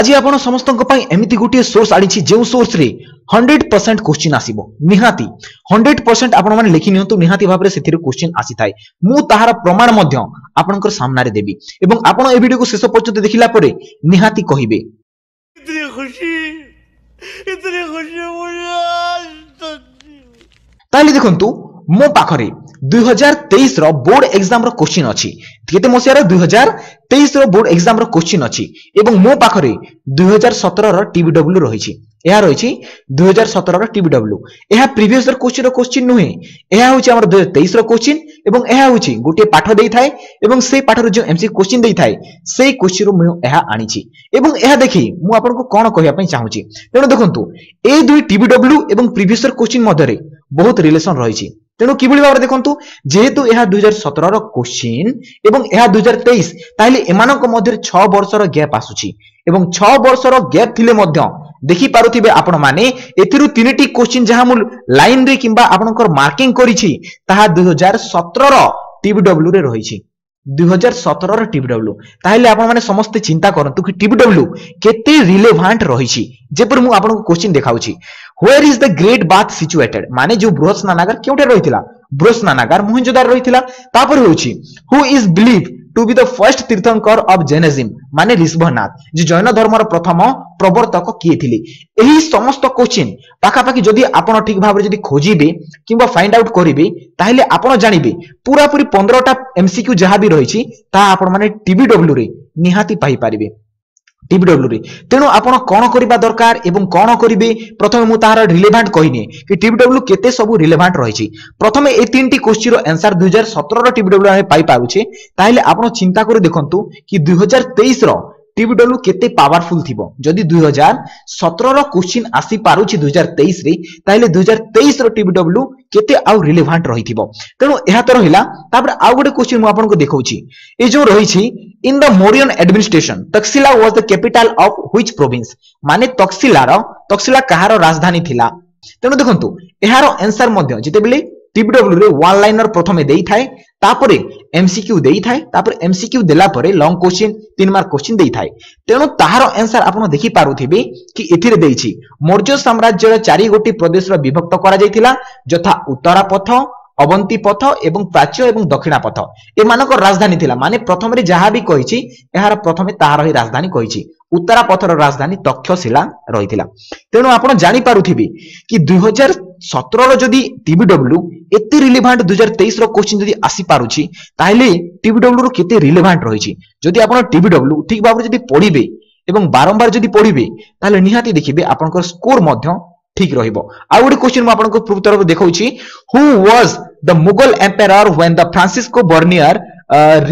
আজি ଆପଣ ସମସ୍ତଙ୍କ ପାଇଁ ଏମିତି ଗୋଟିଏ ସୋର୍ସ ଆଣିଛି ଯେଉଁ ସୋର୍ସରେ ହଣ୍ଡ୍ରେଡ୍ ପରସେଣ୍ଟ କୋଶ୍ଚିନ୍ ଆସିବ ନିହାତି ହଣ୍ଡ୍ରେଡ୍ ପରସେଣ୍ଟ ଆପଣମାନେ ଲେଖି ନିଅନ୍ତୁ ନିହାତି ଭାବରେ ସେଥିରେ କୋଶ୍ଚିନ୍ ଆସିଥାଏ ମୁଁ ତାହାର ପ୍ରମାଣ ମଧ୍ୟ ଆପଣଙ୍କର ସାମ୍ନାରେ ଦେବି ଏବଂ ଆପଣ ଏ ଭିଡ଼ିଓକୁ ଶେଷ ପର୍ଯ୍ୟନ୍ତ ଦେଖିଲା ପରେ ନିହାତି କହିବେ ତାହେଲେ ଦେଖନ୍ତୁ ମୋ ପାଖରେ ଦୁଇ ହଜାର ତେଇଶର ବୋର୍ଡ ଏକ୍ସାମର କୋଶ୍ଚିନ୍ ଅଛି କେତେ ମସିହାର ଦୁଇ ହଜାର ତେଇଶର ବୋର୍ଡ ଏକ୍ସାମର କୋଶ୍ଚିନ୍ ଅଛି ଏବଂ ମୋ ପାଖରେ ଦୁଇ ହଜାର ସତରର ଟିବିଡବ୍ଲ୍ୟୁ ରହିଛି ଏହା ରହିଛି ଦୁଇ ହଜାର ସତରର ଟିବିଡବ୍ଲ୍ୟୁ ଏହା ପ୍ରିଭିୟସ୍ ଇୟର କୋଶ୍ଚିନ୍ର କୋଶ୍ଚିନ୍ ନୁହେଁ ଏହା ହେଉଛି ଆମର ଦୁଇ ହଜାର ତେଇଶର କୋଶ୍ଚିନ୍ ଏବଂ ଏହା ହେଉଛି ଗୋଟିଏ ପାଠ ଦେଇଥାଏ ଏବଂ ସେଇ ପାଠରୁ ଯେଉଁ ଏମସି କୋଶ୍ଚିନ୍ ଦେଇଥାଏ ସେଇ କୋଶ୍ଚିନ୍ରୁ ମୁଁ ଏହା ଆଣିଛି ଏବଂ ଏହା ଦେଖି ମୁଁ ଆପଣଙ୍କୁ କ'ଣ କହିବା ପାଇଁ ଚାହୁଁଛି ତେଣୁ ଦେଖନ୍ତୁ ଏଇ ଦୁଇ ଟିବିଡବ୍ଲ୍ୟୁ ଏବଂ ପ୍ରିଭିୟସ୍ ଇୟର କୋଶ୍ଚିନ୍ ମଧ୍ୟରେ ବହୁତ ରିଲେସନ୍ ରହିଛି তেমন কিভাবে ভাবে দেখুন যেহেতু এ দুই হাজার সতেরর কোশ্চিন এবং এ দুই হাজার তেইশ তাহলে এমানক মধ্যে ছ বর্ষর গ্যাপ আসুচি এবং ছ বর্ষর গ্যাপ থিলে মধ্য দেখিপারুথিবে আপন মানে এথিরু তিনটি কোশ্চিন যাহা মু লাইন রে কিংবা আপনকর মার্কিং করিছি তাহা দুই হাজার সতেরর টিবিডব্লু রে রয়েছে দুইহাজার সতেরর টিবিডব্লু তাহলে আপনার সমস্তে চিন্তা করতু কি টিবিডব্লু কেতে রিলেভান্ট রয়েছে যেপর মু আপনার কোশ্চিন দেখাউছি where is the great bath situated মানে যে বৃহৎ স্নানাগার কেউটা রয়েছিল বৃহৎ স্নানাগার মোহেঞ্জোদার রয়েছিল তারপরে হচ্ছে who is believe to be the first Tirthankara of Jainism মানে ঋষভনাথ যে জৈন ধর্মর প্রথম প্রবর্তক কিয়ে থিলে এই সমস্ত কোশ্চিন পাখাপাখি যদি আপনার ঠিক ভাবে যদি খোঁজবে কিংবা ফাইন্ড আউট করবে তাহলে আপনার জাঁবে পুরাপুরি পনেরোটা এমসিকিউ যা বি রয়েছে তা আপনার টিভি ডব্লুরে নিহাতি পাইপারে টিবিডব্লুরে তেণু আপনার কণ করা দরকার এবং কণ করবে প্রথমে মু তাহার রিলেভান্ট কহিনি কি টিবিডব্লু কেতে সব রিলেভান্ট রয়েছে প্রথমে এই তিনটি কোশ্চির আনসার দুই হাজার সতেরর টিবিডব্লু আমি পাইপারুছে তাহলে আপনার চিন্তা করে দেখন্তু কি দুই হাজার তেইশর টিবিডব্লু কেতে পাওয়ারফুল থিব যদি দুই হাজার সতেরর কোশ্চিন আসি পারুছি দুই হাজার তেইশে তাহলে দুই হাজার তেইশর টিবিডব্লু কেতে আউ রিলেভান্ট রহিথিব তেণু এহাতর হেলা ତାପରେ ଆଉ ଗୋଟେ କ୍ୱେଶ୍ଚିନ୍ ମୁଁ ଆପଣଙ୍କୁ ଦେଖାଉଛି ଏ ଯୋଉ ରହିଛି in the Mauryan administration Taxila was the capital of which province ମାନେ ତକ୍ସିଲାର ତକ୍ସିଲା କାହାର ରାଜଧାନୀ ଥିଲା ତେଣୁ ଦେଖନ୍ତୁ ଏହାର ଆନ୍ସର ମଧ୍ୟ ଯେତେବେଳେ রে ওয়ান লাইনর প্রথমে দেইথায় তারপরে এমসিকিউ দেইথায় তারপরে এমসিকিউ দেলা পরে লং কোশ্চিন তিন মার্ক কোশ্চিন দেইথায় তেণু তাহার আনসার আপন দেখি পারুথিবে কি এথিরে দেইছি মৌর্য সাম্রাজ্যর চারি গোটি প্রদেশর বিভক্ত করা যাইতিলা যথা উত্তরা পথ অবন্তী পথ এবং প্রাচ্য এবং দক্ষিণা পথ এমানক রাজধানী লা মানে প্রথমে যাহা বি কইছি এর প্রথমে তাহার হই রাজধানী কইছি উত্তরা পথর রাজধানী তক্ষশিলা রইলা তেণু আপনার জাঁপারুবি কি দুই হাজার সতেরর যদি টিবিডব্লু এতে রিলেভান্ট দুই হাজার তেইশর কোশ্চিন যদি আসিপারুছি তাহলে টিবিডব্লুর কেতে রিলেভান্ট রয়েছে যদি আপনার টিবিডব্লু ঠিক ভাবে যদি পড়বে এবং বারম্বার যদি পড়বে তাহলে নিহাতি দেখবে আপনার স্কোর মধ্যে ଠିକ ରହିବ ଆଉ ଗୋଟେ କ୍ୱେଶ୍ଚିନ୍ ମୁଁ ଆପଣଙ୍କୁ ପ୍ରୁଫ ତରଫ ଦେଖାଉଛି who was the Mughal emperor when the Francisco Bernier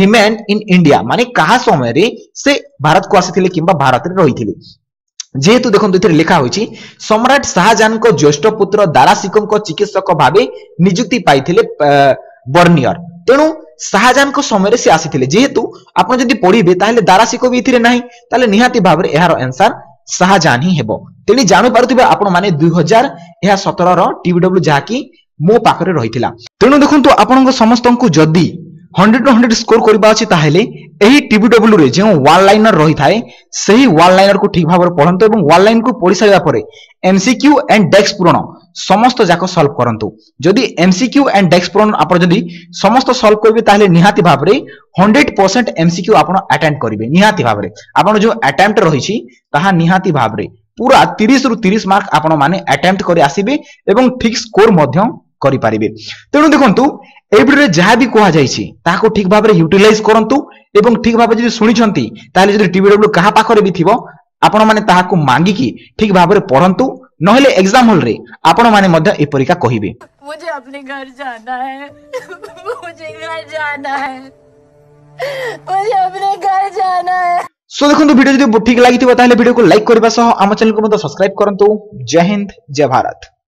remain in India ମାନେ କାହା ସମୟରେ ସେ ଭାରତକୁ ଆସିଥିଲେ କିମ୍ବା ଭାରତରେ ରହିଥିଲେ ଯେହେତୁ ଦେଖନ୍ତୁ ଏଥିରେ ଲେଖା ହୋଇଛି ସମ୍ରାଟ ଶାହାଜାହାନଙ୍କ ଜ୍ୟେଷ୍ଠ ପୁତ୍ର ଦାରାଶିକଙ୍କ ଚିକିତ୍ସକ ଭାବେ ନିଯୁକ୍ତି ପାଇଥିଲେ ବର୍ନିୟର ତେଣୁ ଶାହାଜାହାନଙ୍କ ସମୟରେ ସେ ଆସିଥିଲେ ଯେହେତୁ ଆପଣ ଯଦି ପଢିବେ ତାହେଲେ ଦାରାଶିକ ବି ଏଥିରେ ନାହିଁ ତାହେଲେ ନିହାତି ଭାବରେ ଏହାର ଆନ୍ସର ସାହାଜାହାନ ହିଁ ହେବ ତେଣୁ ଜାଣିପାରୁଥିବେ ଆପଣମାନେ ଦୁଇ ହଜାର ଏହା ସତରର ଟିବିଡବ୍ଲ୍ୟୁ ଯାହାକି ମୋ ପାଖରେ ରହିଥିଲା ତେଣୁ ଦେଖନ୍ତୁ ଆପଣଙ୍କ ସମସ୍ତଙ୍କୁ ଯଦି ହଣ୍ଡ୍ରେଡ୍ ରୁ ହଣ୍ଡ୍ରେଡ୍ ସ୍କୋର କରିବା ଅଛି ତାହେଲେ ଏହି ଟିବିଡବ୍ଲ୍ୟୁରେ ଯେଉଁ ୱାନ୍ ଲାଇନର ରହିଥାଏ ସେହି ୱାନ୍ ଲାଇନରକୁ ଠିକ୍ ଭାବରେ ପଢ଼ନ୍ତୁ ଏବଂ ୱାନ୍ ଲାଇନକୁ ପଢ଼ି ସାରିବା ପରେ ଏମସିକ୍ୟୁ ଆଣ୍ଡ ଡେସ୍କ ପୂରଣ সমস্ত যাক সলভ করতু যদি এমসিকিউ এন্ড ডেক্স প্রোন আপনার যদি সমস্ত সলভ করবে তাহলে নিহাতি ভাবে হন্ড্রেড পরসেন্ট এমসিকিউ আপনার আটেম্প করবে নিহাতি ভাবে আপনার যে আটেম্পট রয়েছে তাহা নিহাতি ভাবে পুরা তিরিশ রু তিরিশ মার্ক আপনার মানে আটেম্পট করে আসবে এবং ঠিক স্কোর মধ্যে କରିପାରିବେ ତେଣୁ ଦେଖନ୍ତୁ এই ভিডিওরে যা বি কুহযাইছি তাহাকে ঠিক ভাবে ইউটিলাইজ করন্তু এবং ঠিক ভাবে যদি শুনিছন্তি তাহলে যদি টিভিডব্লু কাহা পাখরে বি থিব আপন মানে তাহাকে মাঙ্গিকি ঠিক ভাবে পড়ন্তু নহলে एग्जाम हॉल रे आपण माने मध्य एपरिका कहिबे मुझे अपने घर जाना है मुझे घर जाना है मुझे अपने घर जाना है सो देखो वीडियो जदि ठीक लगी ताहले वीडियो को लाइक करबा सह हम चैनल को मत सब्सक्राइब करंतु जय हिंद जय भारत